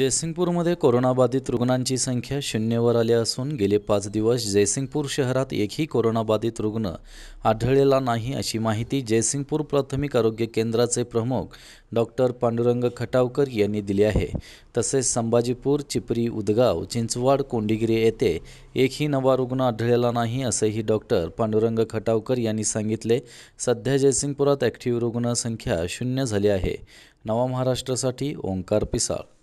जयसिंगपूरमध्ये कोरोनाबाधित रुग्णांची संख्या शून्यवर आली असून गेले पाच दिवस जयसिंगपूर शहरात एकही कोरोनाबाधित रुग्ण आढळलेला नाही अशी माहिती जयसिंगपूर प्राथमिक आरोग्य केंद्राचे प्रमुख डॉक्टर पांडुरंग खटावकर यांनी दिली आहे तसेच संभाजीपूर चिपरी उदगाव चिंचवाड कोंडीगिरी येथे एकही नवा रुग्ण आढळलेला नाही असेही डॉक्टर पांडुरंग खटावकर यांनी सांगितले सध्या जयसिंगपुरात ॲक्टिव्ह रुग्णसंख्या शून्य झाली आहे नवा महाराष्ट्रासाठी ओंकार पिसाळ